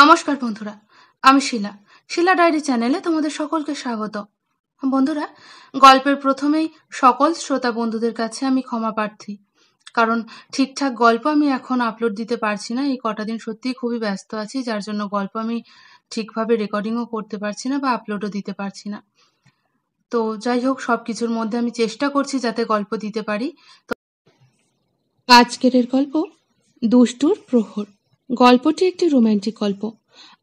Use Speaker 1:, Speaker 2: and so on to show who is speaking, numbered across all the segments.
Speaker 1: নমস্কার বন্ধুরা আমি শিলা শিলা ডায়েরি চ্যানেলে তোমাদের সকলকে স্বাগত বন্ধুরা গল্পের প্রথমেই সকল শ্রোতা বন্ধুদের কাছে আমি ক্ষমা প্রার্থী কারণ ঠিকঠাক গল্প আমি এখন আপলোড দিতে পারছি না এই কটা দিন সত্যিই খুবই ব্যস্ত আছি যার জন্য গল্প আমি ঠিকভাবে রেকর্ডিংও করতে পারছি না বা আপলোডও দিতে পারছি না তো যাই হোক সব কিছুর মধ্যে আমি চেষ্টা করছি যাতে গল্প দিতে পারি আজকের গল্প দুষ্টুর প্রহর গল্পটি একটি রোম্যান্টিক গল্প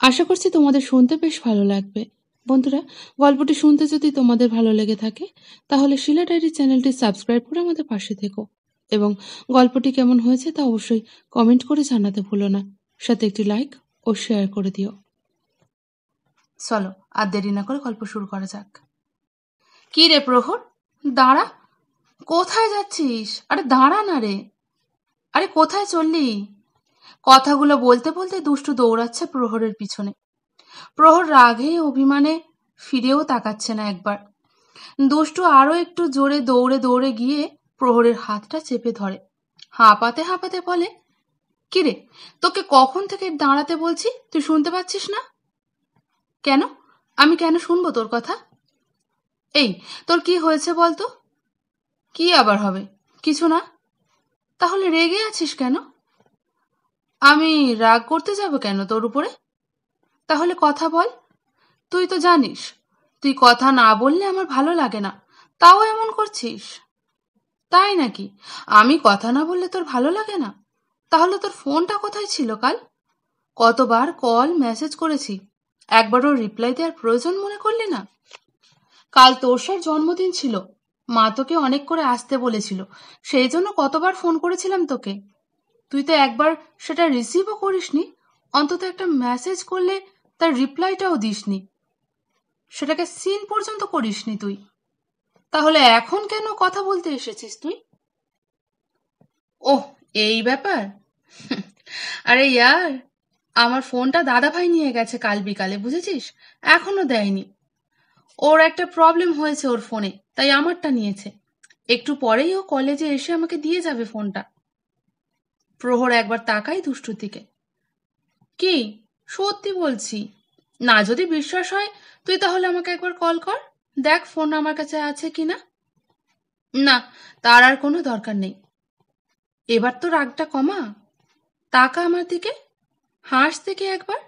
Speaker 1: আশা করছি তোমাদের শুনতে বেশ ভালো লাগবে বন্ধুরা গল্পটি শুনতে যদি তোমাদের ভালো লেগে থাকে তাহলে শিলা ডায়েরি চ্যানেলটি সাবস্ক্রাইব করে আমাদের পাশে থেকো এবং গল্পটি কেমন হয়েছে তা অবশ্যই কমেন্ট করে জানাতে ভুলো না সাথে একটি লাইক ও শেয়ার করে দিও চলো আর দেরি না করে গল্প শুরু করা যাক কি রে প্রহর দাঁড়া কোথায় যাচ্ছিস আরে দাঁড়া না রে আরে কোথায় চললি কথাগুলো বলতে বলতে দুষ্টু দৌড়াচ্ছে প্রহরের পিছনে প্রহর রাগে অভিমানে ফিরেও তাকাচ্ছে না একবার দুষ্টু আরও একটু জোরে দৌড়ে দৌড়ে গিয়ে প্রহরের হাতটা চেপে ধরে হাঁপাতে হাঁপাতে বলে কিরে তোকে কখন থেকে দাঁড়াতে বলছি তুই শুনতে পাচ্ছিস না কেন আমি কেন শুনবো তোর কথা এই তোর কি হয়েছে বলতো কি আবার হবে কিছু না তাহলে রেগে আছিস কেন আমি রাগ করতে যাব কেন তোর উপরে তাহলে কথা বল তুই তো জানিস তুই কথা না বললে আমার ভালো লাগে না তাও এমন করছিস তাই নাকি আমি কথা না বললে তোর ভালো লাগে না তাহলে তোর ফোনটা কোথায় ছিল কাল কতবার কল মেসেজ করেছি একবারও রিপ্লাই দেওয়ার প্রয়োজন মনে করলি না কাল তোরসার জন্মদিন ছিল মা তোকে অনেক করে আসতে বলেছিল সেই জন্য কতবার ফোন করেছিলাম তোকে তুই তো একবার সেটা রিসিভও করিসনি অন্তত একটা মেসেজ করলে তার রিপ্লাইটাও দিসনি সেটাকে সিন পর্যন্ত করিসনি তুই তাহলে এখন কেন কথা বলতে এসেছিস তুই ওহ এই ব্যাপার আরে ইয়ার আমার ফোনটা দাদাভাই নিয়ে গেছে কাল বিকালে বুঝেছিস এখনো দেয়নি ওর একটা প্রবলেম হয়েছে ওর ফোনে তাই আমারটা নিয়েছে একটু পরেই ও কলেজে এসে আমাকে দিয়ে যাবে ফোনটা প্রহর একবার তাকাই দুষ্টুর দিকে কি সত্যি বলছি না যদি বিশ্বাস হয় তুই তাহলে আমাকে একবার কল কর দেখ ফোন আমার কাছে আছে কি না না তার আর কোনো দরকার নেই এবার তো রাগটা কমা তাকা আমার দিকে হাঁস থেকে একবার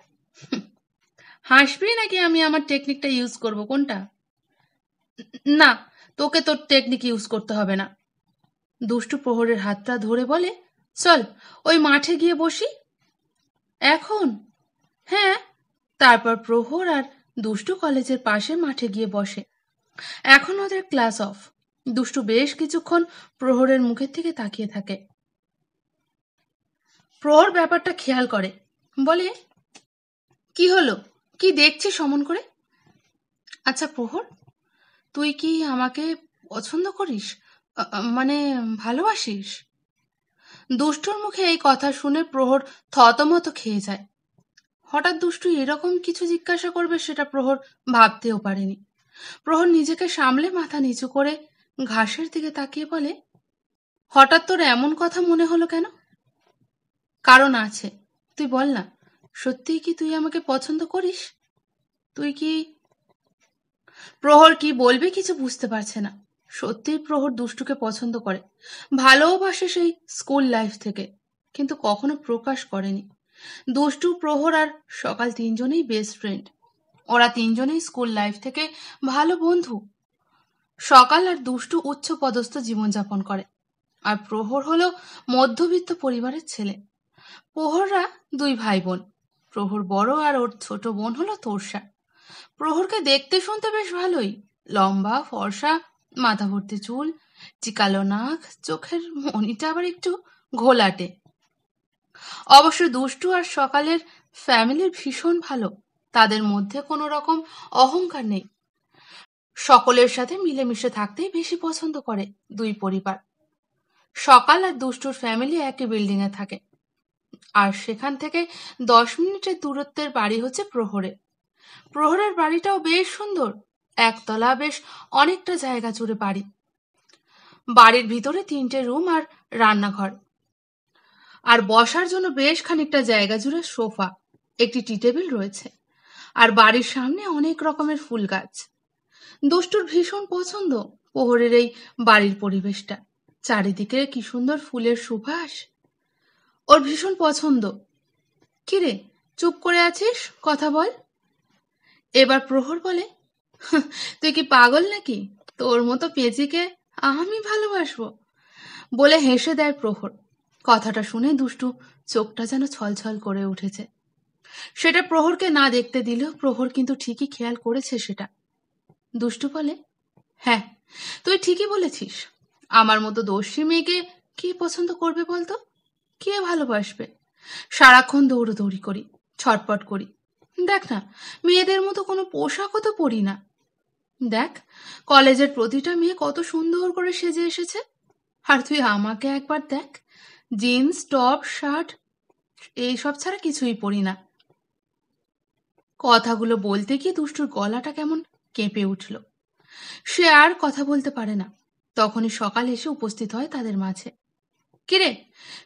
Speaker 1: হাসবি নাকি আমি আমার টেকনিকটা ইউজ করব কোনটা না তোকে তোর টেকনিক ইউজ করতে হবে না দুষ্টু প্রহরের হাতটা ধরে বলে চল ওই মাঠে গিয়ে বসি এখন হ্যাঁ তারপর প্রহর আর দুষ্টু কলেজের পাশের মাঠে গিয়ে বসে এখন ওদের ক্লাস অফ দুষ্টু বেশ কিছুক্ষণ প্রহরের মুখের থেকে তাকিয়ে থাকে প্রহর ব্যাপারটা খেয়াল করে বলে কি হলো কি দেখছি সমন করে আচ্ছা প্রহর তুই কি আমাকে পছন্দ করিস মানে ভালোবাসিস দুষ্টুর মুখে এই কথা শুনে প্রহর থতমত খেয়ে যায় হঠাৎ দুষ্টু এরকম কিছু জিজ্ঞাসা করবে সেটা প্রহর ভাবতেও পারেনি প্রহর নিজেকে সামলে মাথা নিচু করে ঘাসের দিকে তাকিয়ে বলে হঠাৎ তোর এমন কথা মনে হলো কেন কারণ আছে তুই বল না সত্যিই কি তুই আমাকে পছন্দ করিস তুই কি প্রহর কি বলবে কিছু বুঝতে পারছে না সত্যিই প্রহর দুষ্টুকে পছন্দ করে ভালোবাসে সেই স্কুল লাইফ থেকে কিন্তু কখনো প্রকাশ করেনি দুষ্টু প্রহর আর সকাল তিনজনেই বেস্ট ফ্রেন্ড ওরা তিনজনেই স্কুল লাইফ থেকে ভালো বন্ধু সকাল আর দুষ্টু উচ্চ পদস্থ জীবনযাপন করে আর প্রহর হলো মধ্যবিত্ত পরিবারের ছেলে প্রহররা দুই ভাই বোন প্রহর বড় আর ওর ছোট বোন হলো তোরসা প্রহরকে দেখতে শুনতে বেশ ভালোই লম্বা ফর্সা মাথা ভর্তি চুল চিকালো নাক চোখের মনিটা আবার একটু ঘোলাটে অবশ্য দুষ্টু আর সকালের ফ্যামিলির ভীষণ ভালো তাদের মধ্যে কোনো রকম অহংকার নেই সকলের সাথে মিলেমিশে থাকতেই বেশি পছন্দ করে দুই পরিবার সকাল আর দুষ্টুর ফ্যামিলি একই বিল্ডিং এ থাকে আর সেখান থেকে দশ মিনিটের দূরত্বের বাড়ি হচ্ছে প্রহরে প্রহরের বাড়িটাও বেশ সুন্দর একতলা বেশ অনেকটা জায়গা জুড়ে বাড়ি বাড়ির ভিতরে তিনটে রুম আর রান্নাঘর আর বসার জন্য বেশ খানিকটা জায়গা জুড়ে সোফা একটি টি টেবিল রয়েছে আর বাড়ির সামনে অনেক রকমের ফুল গাছ দুষ্টুর ভীষণ পছন্দ পোহরের এই বাড়ির পরিবেশটা চারিদিকে কি সুন্দর ফুলের সুভাষ ওর ভীষণ পছন্দ কিরে চুপ করে আছিস কথা বল এবার প্রহর বলে তুই কি পাগল নাকি তোর মতো পেঁচিকে আমি ভালোবাসবো বলে হেসে দেয় প্রহর কথাটা শুনে দুষ্টু চোখটা যেন ছলছল করে উঠেছে সেটা প্রহরকে না দেখতে দিলেও প্রহর কিন্তু ঠিকই খেয়াল করেছে সেটা দুষ্টু বলে হ্যাঁ তুই ঠিকই বলেছিস আমার মতো দোষী মেয়েকে কি পছন্দ করবে বলতো কে ভালোবাসবে সারাক্ষণ দৌড়দৌড়ি করি ছটপট করি দেখ না মেয়েদের মতো কোনো পোশাকও তো পরি না দেখ কলেজের প্রতিটা মেয়ে কত সুন্দর করে সেজে এসেছে আর তুই আমাকে একবার দেখ জিন্স টপ শার্ট এইসব ছাড়া কিছুই পরি না কথাগুলো বলতে গিয়ে দুষ্টুর গলাটা কেমন কেঁপে উঠল সে আর কথা বলতে পারে না তখনই সকাল এসে উপস্থিত হয় তাদের মাঝে কিরে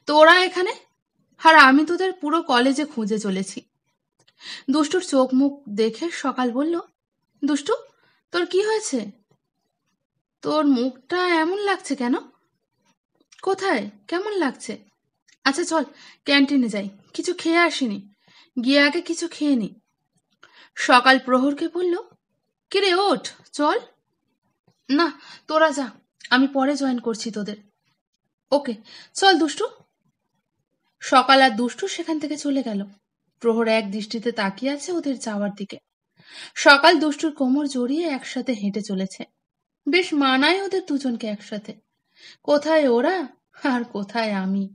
Speaker 1: তোরা এখানে আর আমি তোদের পুরো কলেজে খুঁজে চলেছি দুষ্টুর চোখ মুখ দেখে সকাল বলল দুষ্টু তোর কি হয়েছে তোর মুখটা এমন লাগছে কেন কোথায় কেমন লাগছে আচ্ছা চল ক্যান্টিনে যাই কিছু খেয়ে আসিনি গিয়ে আগে কিছু খেয়ে নি সকাল প্রহরকে বলল কিরে ওঠ চল না তোরা যা আমি পরে জয়েন করছি তোদের ওকে চল দুষ্টু সকাল আর দুষ্টু সেখান থেকে চলে গেল প্রহর এক দৃষ্টিতে তাকিয়ে আছে ওদের যাওয়ার দিকে সকাল দুষ্টুর কোমর জড়িয়ে একসাথে হেঁটে চলেছে বেশ মানায় ওদের দুজনকে একসাথে কোথায় ওরা আর কোথায় আমি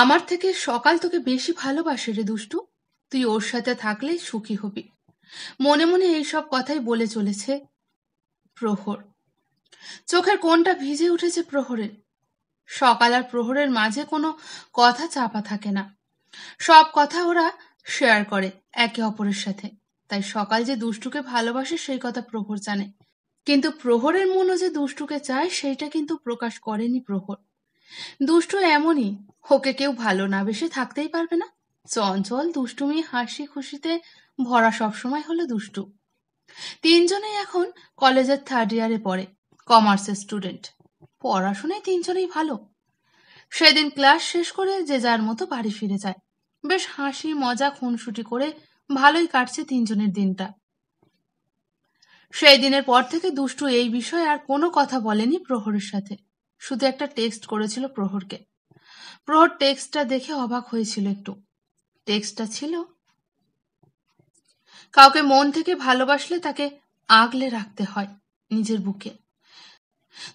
Speaker 1: আমার থেকে সকাল তোকে বেশি ভালোবাসে রে দুষ্টু তুই ওর সাথে থাকলে সুখী হবি মনে মনে এইসব কথাই বলে চলেছে প্রহর চোখের কোনটা ভিজে উঠেছে প্রহরের সকাল আর প্রহরের মাঝে কোনো কথা চাপা থাকে না সব কথা ওরা শেয়ার করে একে অপরের সাথে তাই সকাল যে দুষ্টুকে ভালোবাসে সেই কথা প্রহর জানে কিন্তু প্রহরের মনও যে দুষ্টুকে চায় সেইটা কিন্তু প্রকাশ করেনি প্রহর দুষ্টু এমনই হোকে কেউ ভালো না বেশে থাকতেই পারবে না চঞ্চল দুষ্টুমি হাসি খুশিতে ভরা সবসময় হলো দুষ্টু তিনজনেই এখন কলেজের থার্ড ইয়ারে পড়ে কমার্সের স্টুডেন্ট পড়াশোনায় তিনজনেই ভালো সেদিন ক্লাস শেষ করে যে যার মতো বাড়ি ফিরে যায় বেশ হাসি মজা খুনসুটি করে ভালোই কাটছে তিনজনের দিনটা সেই দিনের পর থেকে দুষ্টু এই বিষয়ে আর কোনো কথা বলেনি প্রহরের সাথে শুধু একটা টেক্সট করেছিল প্রহরকে প্রহর টেক্সটটা দেখে অবাক হয়েছিল একটু টেক্সটটা ছিল কাউকে মন থেকে ভালোবাসলে তাকে আগলে রাখতে হয় নিজের বুকে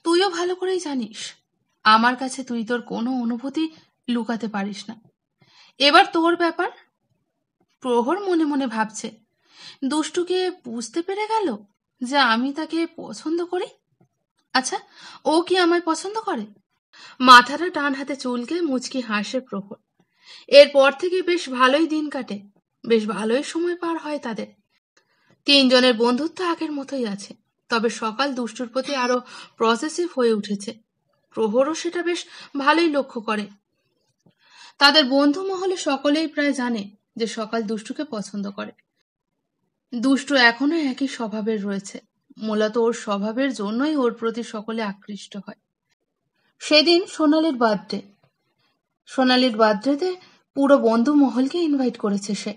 Speaker 1: তুইও ভালো করেই জানিস আমার কাছে তুই তোর কোনো অনুভূতি লুকাতে পারিস না এবার তোর ব্যাপার প্রহর মনে মনে ভাবছে দুষ্টুকে বুঝতে পেরে গেল যে আমি তাকে পছন্দ করি আচ্ছা ও কি আমায় পছন্দ করে মাথাটা ডান হাতে চুলকে মুচকি হাসে প্রহর এরপর থেকে বেশ ভালোই দিন কাটে বেশ ভালোই সময় পার হয় তাদের তিনজনের বন্ধুত্ব আগের মতোই আছে তবে সকাল দুষ্টুর প্রতি আরো প্রসেসিভ হয়ে উঠেছে প্রহরও সেটা বেশ ভালোই লক্ষ্য করে তাদের বন্ধু মহলে সকলেই প্রায় জানে যে সকাল দুষ্টুকে পছন্দ করে দুষ্টু এখনো একই স্বভাবের রয়েছে মূলত ওর স্বভাবের জন্যই ওর প্রতি সকলে আকৃষ্ট হয় সেদিন সোনালির বার্থডে সোনালির বার্থডেতে পুরো বন্ধু মহলকে ইনভাইট করেছে সে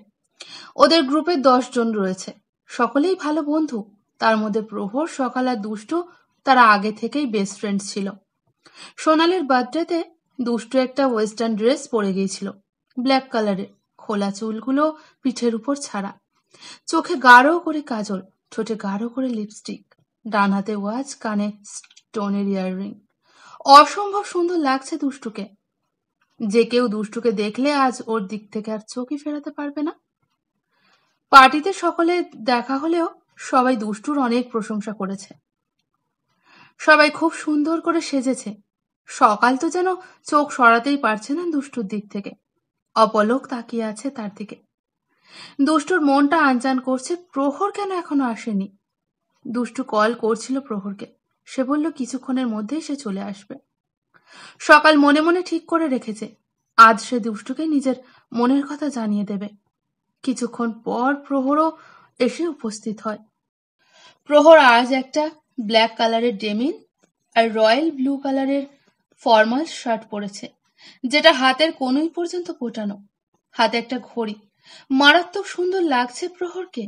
Speaker 1: ওদের গ্রুপে জন রয়েছে সকলেই ভালো বন্ধু তার মধ্যে প্রহর সকাল আর দুষ্টু তারা আগে থেকেই বেস্ট ফ্রেন্ড ছিল সোনালির বার্থডেতে দুষ্টু একটা ওয়েস্টার্ন ড্রেস পরে গিয়েছিল ব্ল্যাক কালারের খোলা চুলগুলো পিঠের উপর ছাড়া চোখে গাঢ় করে কাজল ঠোঁটে গাঢ় করে লিপস্টিক ডান হাতে ওয়াচ কানে স্টোনের ইয়াররিং অসম্ভব সুন্দর লাগছে দুষ্টুকে যে কেউ দুষ্টুকে দেখলে আজ ওর দিক থেকে আর চোখই ফেরাতে পারবে না পার্টিতে সকলে দেখা হলেও সবাই দুষ্টুর অনেক প্রশংসা করেছে সবাই খুব সুন্দর করে সেজেছে সকাল তো যেন চোখ সরাতেই পারছে না দুষ্টুর দিক থেকে অপলক তাকিয়ে আছে তার দিকে দুষ্টুর মনটা আনজান করছে প্রহর কেন এখনো আসেনি দুষ্টু কল করছিল প্রহরকে সে বলল কিছুক্ষণের মধ্যেই সে চলে আসবে সকাল মনে মনে ঠিক করে রেখেছে আজ সে দুষ্টুকে নিজের মনের কথা জানিয়ে দেবে কিছুক্ষণ পর প্রহরও এসে উপস্থিত হয় প্রহর আজ একটা ব্ল্যাক কালারের ডেমিন আর রয়্যাল ব্লু কালারের ফর্মাল শার্ট পরেছে যেটা হাতের কনুই পর্যন্ত কোটানো হাতে একটা ঘড়ি মারাত্মক সুন্দর লাগছে প্রহরকে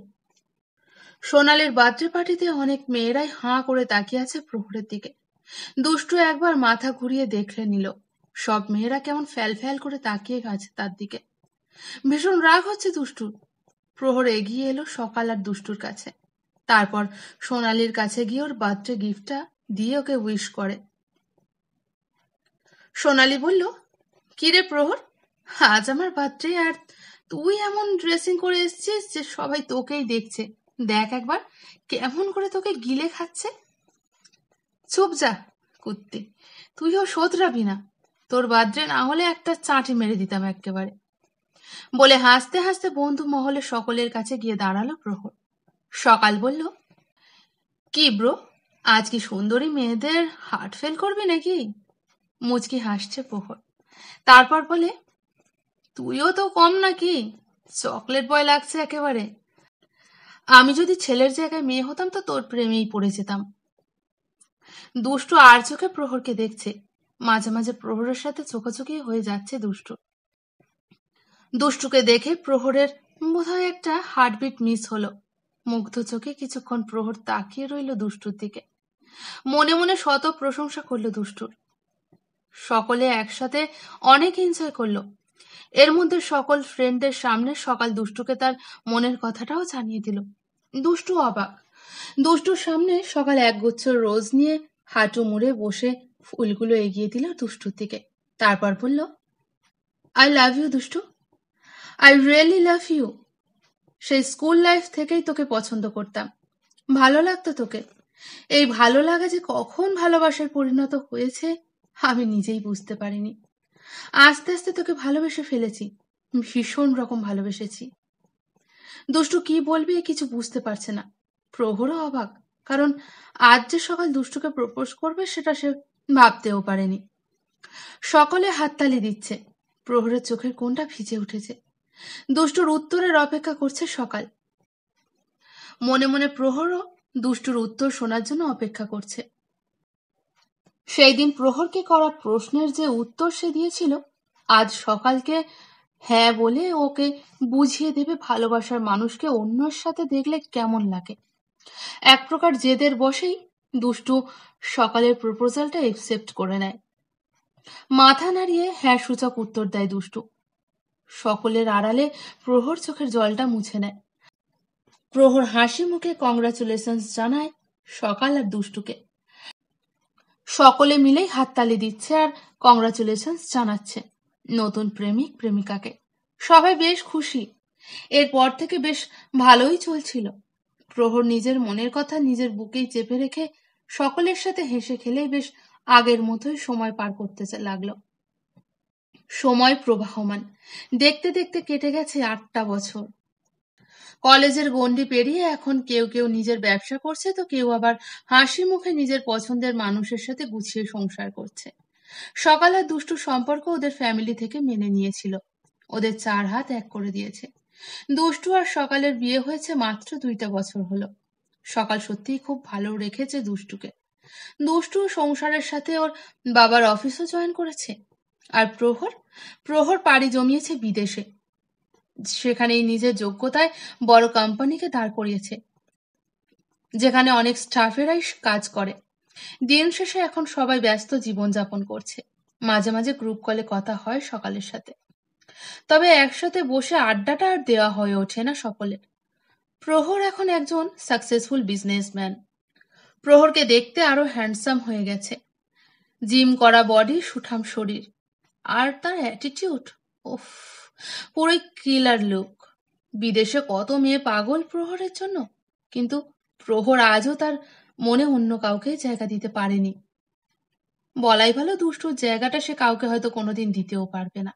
Speaker 1: সোনালির বার্থডে পার্টিতে অনেক মেয়েরাই হাঁ করে তাকিয়ে আছে প্রহরের দিকে দুষ্টু একবার মাথা ঘুরিয়ে দেখলে নিল সব মেয়েরা কেমন ফ্যাল ফ্যাল করে তাকিয়ে গেছে তার দিকে ভীষণ রাগ হচ্ছে দুষ্টুর প্রহর এগিয়ে এলো সকাল আর দুষ্টুর কাছে তারপর সোনালির কাছে গিয়ে ওর বার্থডে গিফটটা দিয়ে ওকে উইশ করে সোনালি বলল কিরে প্রহর আজ আমার বার্থডে আর তুই এমন ড্রেসিং করে এসছিস যে সবাই তোকেই দেখছে দেখ একবার কেমন করে তোকে গিলে খাচ্ছে চুপ যা কুত্তে তুইও শোধরাবি না তোর বার্থডে না হলে একটা চাঁটি মেরে দিতাম একেবারে বলে হাসতে হাসতে বন্ধু মহলে সকলের কাছে গিয়ে দাঁড়ালো প্রহর সকাল বলল কি ব্রো আজ কি সুন্দরী মেয়েদের হার্ট ফেল করবি নাকি মুচকি হাসছে প্রহর তারপর বলে তুইও তো কম নাকি চকলেট বয় লাগছে একেবারে আমি যদি ছেলের জায়গায় মেয়ে হতাম তো তোর প্রেমেই পড়ে যেতাম দুষ্ট আর চোখে প্রহরকে দেখছে মাঝে মাঝে প্রহরের সাথে চোখাচোখি হয়ে যাচ্ছে দুষ্ট দুষ্টুকে দেখে প্রহরের বোধহয় একটা হার্টবিট মিস হলো মুগ্ধ চোখে কিছুক্ষণ প্রহর তাকিয়ে রইল দুষ্টুর দিকে মনে মনে শত প্রশংসা করলো দুষ্টুর সকলে একসাথে অনেক এনজয় করলো এর মধ্যে সকল ফ্রেন্ডদের সামনে সকাল দুষ্টুকে তার মনের কথাটাও জানিয়ে দিল দুষ্টু অবাক দুষ্টুর সামনে সকাল একগুচ্ছ রোজ নিয়ে হাঁটু মুড়ে বসে ফুলগুলো এগিয়ে দিল দুষ্টুর দিকে তারপর বলল I love you Dushtu I really love you সেই স্কুল লাইফ থেকেই তোকে পছন্দ করতাম ভালো লাগতো তোকে এই ভালো লাগা যে কখন ভালোবাসায় পরিণত হয়েছে আমি নিজেই বুঝতে পারিনি আস্তে আস্তে তোকে ভালোবেসে ফেলেছি ভীষণ রকম ভালোবেসেছি দুষ্টু কি বলবে কিছু বুঝতে পারছে না প্রহরও অবাক কারণ আজ যে সকাল দুষ্টুকে প্রপোজ করবে সেটা সে ভাবতেও পারেনি সকলে হাততালি দিচ্ছে প্রহরের চোখের কোনটা ভিজে উঠেছে দুষ্টুর উত্তরের অপেক্ষা করছে সকাল মনে মনে প্রহরও দুষ্টুর উত্তর শোনার জন্য অপেক্ষা করছে সেই দিন প্রহরকে করা প্রশ্নের যে উত্তর সে দিয়েছিল আজ সকালকে হ্যাঁ বলে ওকে বুঝিয়ে দেবে ভালোবাসার মানুষকে অন্যের সাথে দেখলে কেমন লাগে এক প্রকার জেদের বসেই দুষ্টু সকালের প্রপোজালটা একসেপ্ট করে নেয় মাথা নাড়িয়ে হ্যাঁ সূচক উত্তর দেয় দুষ্টু সকলের আড়ালে প্রহর চোখের জলটা মুছে নেয় প্রহর হাসি মুখে কংগ্রাচুলেশন জানায় সকাল আর দুষ্টুকে সকলে মিলেই হাততালি দিচ্ছে আর কংগ্রাচুলেশনস জানাচ্ছে নতুন প্রেমিক প্রেমিকাকে সবাই বেশ খুশি এরপর থেকে বেশ ভালোই চলছিল প্রহর নিজের মনের কথা নিজের বুকেই চেপে রেখে সকলের সাথে হেসে খেলেই বেশ আগের মতোই সময় পার করতে লাগলো সময় প্রবাহমান দেখতে দেখতে কেটে গেছে আটটা বছর কলেজের গণ্ডি পেরিয়ে এখন কেউ কেউ নিজের ব্যবসা করছে তো কেউ আবার হাসি মুখে নিজের পছন্দের মানুষের সাথে গুছিয়ে সংসার করছে সকাল আর দুষ্টু সম্পর্ক ওদের ফ্যামিলি থেকে মেনে নিয়েছিল ওদের চার হাত এক করে দিয়েছে দুষ্টু আর সকালের বিয়ে হয়েছে মাত্র দুইটা বছর হলো সকাল সত্যিই খুব ভালো রেখেছে দুষ্টুকে দুষ্টু সংসারের সাথে ওর বাবার অফিসও জয়েন করেছে আর প্রহর প্রহর পাড়ি জমিয়েছে বিদেশে সেখানেই নিজের যোগ্যতায় বড় কোম্পানিকে দাঁড় করিয়েছে যেখানে অনেক স্টাফেরাই কাজ করে দিন শেষে এখন সবাই ব্যস্ত জীবনযাপন করছে মাঝে মাঝে গ্রুপ কলে কথা হয় সকালের সাথে তবে একসাথে বসে আড্ডাটা আর দেওয়া হয়ে ওঠে না সকলের প্রহর এখন একজন সাকসেসফুল বিজনেসম্যান প্রহরকে দেখতে আরো হ্যান্ডসাম হয়ে গেছে জিম করা বডি সুঠাম শরীর আর তার অ্যাটিটিউড ওফ পুরো কিলার লোক বিদেশে কত মেয়ে পাগল প্রহরের জন্য কিন্তু প্রহর আজও তার মনে অন্য কাউকে জায়গা দিতে পারেনি বলাই ভালো দুষ্টুর জায়গাটা সে কাউকে হয়তো কোনোদিন দিতেও পারবে না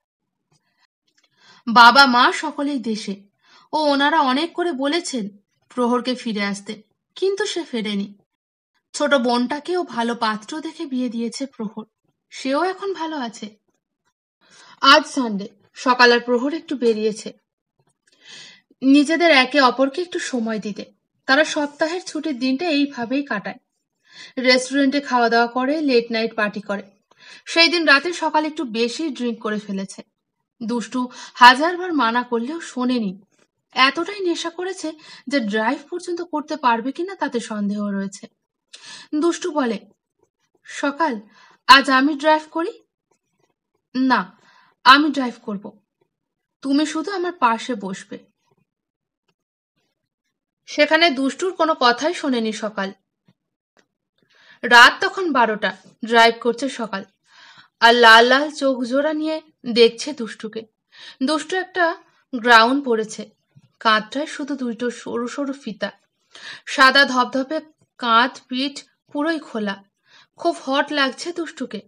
Speaker 1: বাবা মা সকলেই দেশে ও ওনারা অনেক করে বলেছেন প্রহরকে ফিরে আসতে কিন্তু সে ফেরেনি ছোট বোনটাকেও ভালো পাত্র দেখে বিয়ে দিয়েছে প্রহর সেও এখন ভালো আছে আজ সানডে সকালের প্রহর একটু বেরিয়েছে নিজেদের একে অপরকে একটু সময় দিতে তারা সপ্তাহের ছুটির দিনটা এইভাবেই কাটায় রেস্টুরেন্টে খাওয়া দাওয়া করে লেট নাইট পার্টি করে সেই দিন রাতে সকালে একটু বেশি ড্রিঙ্ক করে ফেলেছে দুষ্টু হাজারবার মানা করলেও শোনেনি এতটাই নেশা করেছে যে ড্রাইভ পর্যন্ত করতে পারবে কিনা তাতে সন্দেহ রয়েছে দুষ্টু বলে সকাল আজ আমি ড্রাইভ করি না আমি ড্রাইভ করব, তুমি শুধু আমার পাশে বসবে। সেখানে দুষ্টুর কোনো কথাই শোনেনি সকাল রাত তখন বারোটা ড্রাইভ করছে সকাল আর লাল লাল চোখ জোড়া নিয়ে দেখছে দুষ্টুকে দুষ্টু একটা গ্রাউন্ড পড়েছে কাঁধটায় শুধু দুটো সরু সরু ফিতা সাদা ধপধপে কাঁধ পিঠ পুরোই খোলা খুব হট লাগছে দুষ্টুকে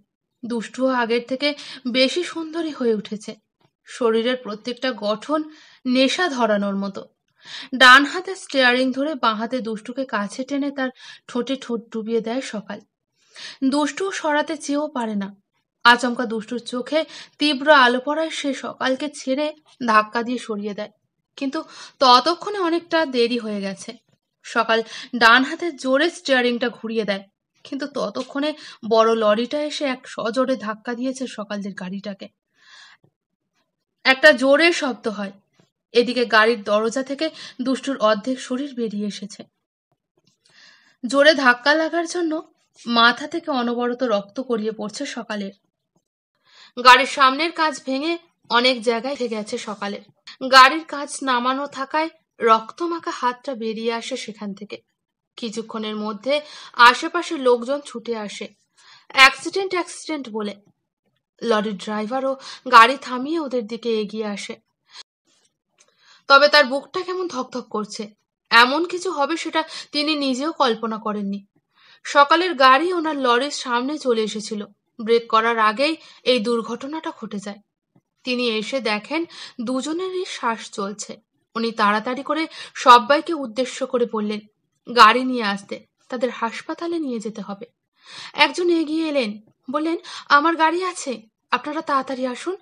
Speaker 1: দুষ্টুও আগের থেকে বেশি সুন্দরী হয়ে উঠেছে শরীরের প্রত্যেকটা গঠন নেশা ধরানোর মতো ডান হাতে স্টেয়ারিং ধরে বাঁ হাতে দুষ্টুকে কাছে টেনে তার ঠোঁটে ঠোঁট ডুবিয়ে দেয় সকাল দুষ্টু সরাতে চেয়েও পারে না আচমকা দুষ্টুর চোখে তীব্র আলো পড়ায় সে সকালকে ছেড়ে ধাক্কা দিয়ে সরিয়ে দেয় কিন্তু ততক্ষণে অনেকটা দেরি হয়ে গেছে সকাল ডান হাতে জোরে স্টিয়ারিংটা ঘুরিয়ে দেয় কিন্তু ততক্ষণে বড় লরিটা এসে এক সজোরে ধাক্কা দিয়েছে সকালদের গাড়িটাকে একটা জোরে শব্দ হয় এদিকে গাড়ির দরজা থেকে দুষ্টুর অর্ধেক শরীর বেরিয়ে এসেছে জোরে ধাক্কা লাগার জন্য মাথা থেকে অনবরত রক্ত করিয়ে পড়ছে সকালের গাড়ির সামনের কাজ ভেঙে অনেক জায়গায় ভেঙে গেছে সকালের গাড়ির কাজ নামানো থাকায় রক্ত মাখা হাতটা বেরিয়ে আসে সেখান থেকে কিছুক্ষণের মধ্যে আশেপাশে লোকজন ছুটে আসে অ্যাক্সিডেন্ট অ্যাক্সিডেন্ট বলে লরির ড্রাইভারও গাড়ি থামিয়ে ওদের দিকে এগিয়ে আসে তবে তার বুকটা কেমন ধকধক করছে এমন কিছু হবে সেটা তিনি নিজেও কল্পনা করেননি সকালের গাড়ি ওনার লরির সামনে চলে এসেছিল ব্রেক করার আগেই এই দুর্ঘটনাটা ঘটে যায় তিনি এসে দেখেন দুজনেরই শ্বাস চলছে উনি তাড়াতাড়ি করে সবাইকে উদ্দেশ্য করে বললেন গাড়ি নিয়ে আসতে তাদের হাসপাতালে নিয়ে যেতে হবে একজন এগিয়ে এলেন বললেন আমার গাড়ি আছে আপনারা তাড়াতাড়ি আসুন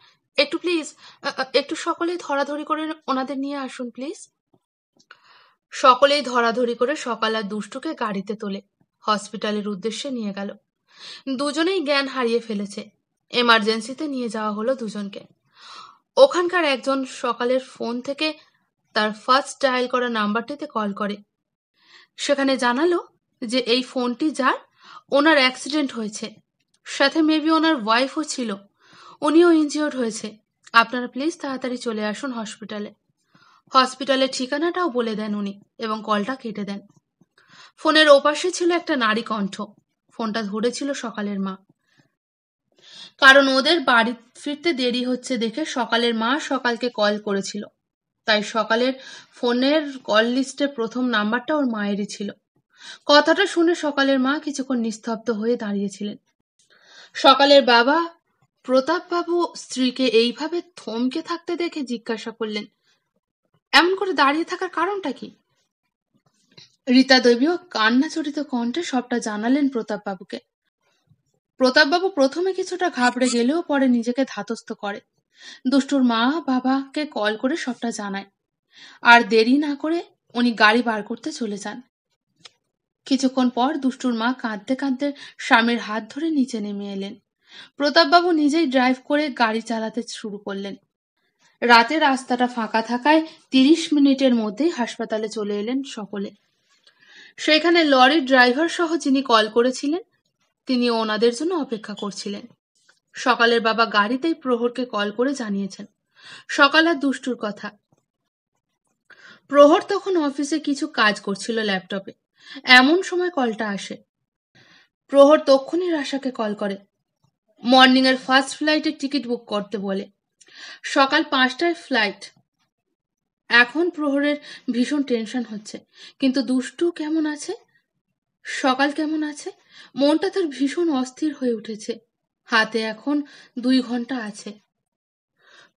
Speaker 1: একটু প্লিজ একটু সকলেই ধরাধরি করে ওনাদের নিয়ে আসুন প্লিজ সকলেই ধরাধরি করে সকাল আর দুষ্টুকে গাড়িতে তোলে হসপিটালের উদ্দেশ্যে নিয়ে গেল দুজনেই জ্ঞান হারিয়ে ফেলেছে এমার্জেন্সিতে নিয়ে যাওয়া হলো দুজনকে ওখানকার একজন সকালের ফোন থেকে তার ফার্স্ট ডায়াল করা নাম্বারটিতে কল করে সেখানে জানালো যে এই ফোনটি যার ওনার অ্যাক্সিডেন্ট হয়েছে সাথে মেবি ওনার ওয়াইফও ছিল উনিও ইনজিওর্ড হয়েছে আপনারা প্লিজ তাড়াতাড়ি চলে আসুন হসপিটালে হসপিটালের ঠিকানাটাও বলে দেন উনি এবং কলটা কেটে দেন ফোনের ওপাশে ছিল একটা নারী কণ্ঠ ফোনটা ধরেছিল সকালের মা কারণ ওদের বাড়ি ফিরতে দেরি হচ্ছে দেখে সকালের মা সকালকে কল করেছিল তাই সকালের ফোনের কল লিস্টের প্রথম নাম্বারটা ওর মায়েরই ছিল কথাটা শুনে সকালের মা কিছুক্ষণ নিস্তব্ধ হয়ে দাঁড়িয়েছিলেন সকালের বাবা প্রতাপবাবু স্ত্রীকে এইভাবে থমকে থাকতে দেখে জিজ্ঞাসা করলেন এমন করে দাঁড়িয়ে থাকার কারণটা কি রীতা দেবীও কান্নাচরিত কণ্ঠে সবটা জানালেন প্রতাপবাবুকে প্রতাপবাবু প্রথমে কিছুটা ঘাবড়ে গেলেও পরে নিজেকে ধাতস্থ করে দুষ্টুর মা বাবাকে কল করে সবটা জানায় আর দেরি না করে উনি গাড়ি বার করতে চলে যান কিছুক্ষণ পর দুষ্টুর মা কাঁদতে কাঁদতে স্বামীর হাত ধরে নিচে নেমে এলেন প্রতাপবাবু নিজেই ড্রাইভ করে গাড়ি চালাতে শুরু করলেন রাতে রাস্তাটা ফাঁকা থাকায় তিরিশ মিনিটের মধ্যেই হাসপাতালে চলে এলেন সকলে সেখানে লরির ড্রাইভার সহ যিনি কল করেছিলেন তিনি ওনাদের জন্য অপেক্ষা করছিলেন সকালের বাবা গাড়িতেই প্রহরকে কল করে জানিয়েছেন সকাল আর দুষ্টুর কথা প্রহর তখন অফিসে কিছু কাজ করছিল ল্যাপটপে এমন সময় কলটা আসে প্রহর তখনই রাশাকে কল করে মর্নিং এর ফার্স্ট ফ্লাইটের টিকিট বুক করতে বলে সকাল পাঁচটায় ফ্লাইট এখন প্রহরের ভীষণ টেনশন হচ্ছে কিন্তু দুষ্টু কেমন আছে সকাল কেমন আছে মনটা তার ভীষণ অস্থির হয়ে উঠেছে হাতে এখন দুই ঘন্টা আছে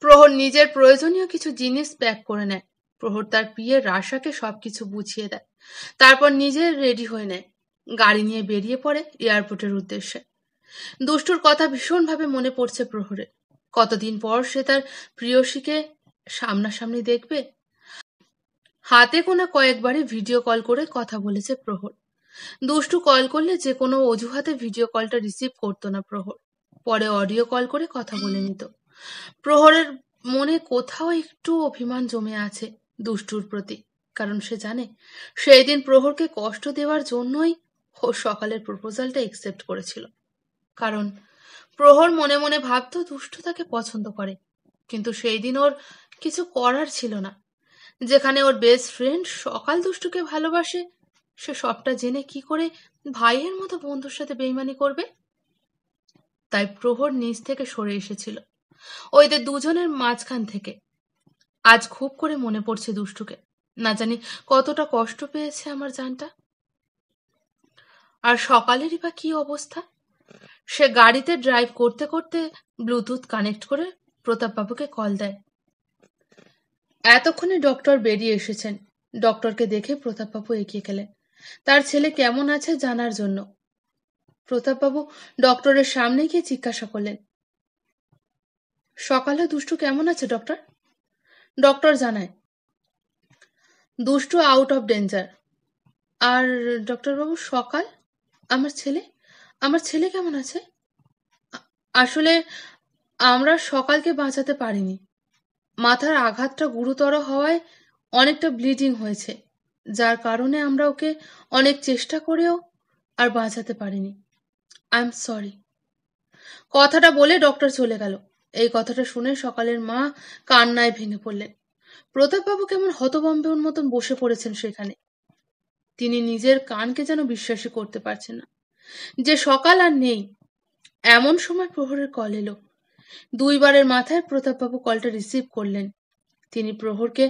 Speaker 1: প্রহর নিজের প্রয়োজনীয় কিছু জিনিস প্যাক করে নেয় প্রহর তার প্রিয় রাশাকে সবকিছু বুঝিয়ে দেয় তারপর নিজে রেডি হয়ে নেয় গাড়ি নিয়ে বেরিয়ে পড়ে এয়ারপোর্টের উদ্দেশ্যে দুষ্টুর কথা ভীষণভাবে মনে পড়ছে প্রহরে কতদিন পর সে তার প্রিয়সীকে সামনাসামনি দেখবে হাতে কোনো কয়েকবারই ভিডিও কল করে কথা বলেছে প্রহর দুষ্টু কল করলে যে কোনো অজুহাতে ভিডিও কলটা রিসিভ করতো না প্রহর পরে অডিও কল করে কথা বলে নিত প্রহরের মনে কোথাও একটু অভিমান জমে আছে দুষ্টুর প্রতি কারণ সে জানে সেই দিন প্রহরকে কষ্ট দেওয়ার জন্যই ও সকালের প্রপোজালটা একসেপ্ট করেছিল কারণ প্রহর মনে মনে ভাবত দুষ্টু তাকে পছন্দ করে কিন্তু সেই দিন ওর কিছু করার ছিল না যেখানে ওর বেস্ট ফ্রেন্ড সকাল দুষ্টুকে ভালোবাসে সে সবটা জেনে কি করে ভাইয়ের মতো বন্ধুর সাথে বেইমানি করবে তাই প্রহর নিচ থেকে সরে এসেছিল ওইদের দুজনের মাঝখান থেকে আজ খুব করে মনে পড়ছে দুষ্টুকে না জানি কতটা কষ্ট পেয়েছে আমার জানটা আর সকালেরই বা কি অবস্থা সে গাড়িতে ড্রাইভ করতে করতে ব্লুটুথ কানেক্ট করে প্রতাপবাবুকে কল দেয় এতক্ষণে ডক্টর বেরিয়ে এসেছেন ডক্টরকে দেখে প্রতাপবাবু এগিয়ে গেলেন তার ছেলে কেমন আছে জানার জন্য প্রতাপবাবু ডক্টরের সামনে গিয়ে জিজ্ঞাসা করলেন সকালে দুষ্টু কেমন আছে ডক্টর ডক্টর জানায় দুষ্টু আউট অফ ডেঞ্জার আর ডক্টরবাবু সকাল আমার ছেলে আমার ছেলে কেমন আছে আসলে আমরা সকালকে বাঁচাতে পারিনি মাথার আঘাতটা গুরুতর হওয়ায় অনেকটা ব্লিডিং হয়েছে যার কারণে আমরা ওকে অনেক চেষ্টা করেও আর বাঁচাতে পারিনি আই এম সরি কথাটা বলে ডক্টর চলে গেল এই কথাটা শুনে সকালের মা কান্নায় ভেঙে পড়লেন প্রতাপবাবু কেমন হতবম্বের মতন বসে পড়েছেন সেখানে তিনি নিজের কানকে যেন বিশ্বাসই করতে পারছেন না যে সকাল আর নেই এমন সময় প্রহরের কল এলো দুইবারের মাথায় প্রতাপবাবু কলটা রিসিভ করলেন তিনি প্রহরকে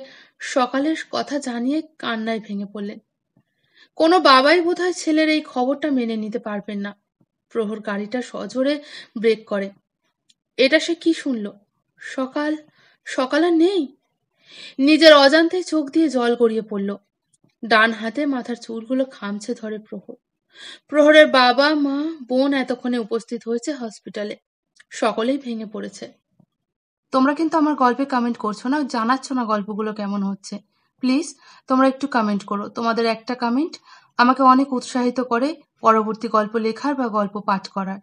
Speaker 1: সকালের কথা জানিয়ে কান্নায় ভেঙে পড়লেন কোনো বাবাই বোধহয় ছেলের এই খবরটা মেনে নিতে পারবেন না প্রহর গাড়িটা সজোরে ব্রেক করে এটা সে কি শুনল সকাল সকাল আর নেই নিজের অজান্তে চোখ দিয়ে জল গড়িয়ে পড়ল ডান হাতে মাথার চুলগুলো খামছে ধরে প্রহর প্রহরের বাবা মা বোন এতক্ষণে উপস্থিত হয়েছে হসপিটালে সকলেই ভেঙে পড়েছে তোমরা কিন্তু আমার গল্পে কমেন্ট করছো না জানাচ্ছ না গল্পগুলো কেমন হচ্ছে প্লিজ তোমরা একটু কমেন্ট করো তোমাদের একটা কমেন্ট আমাকে অনেক উৎসাহিত করে পরবর্তী গল্প লেখার বা গল্প পাঠ করার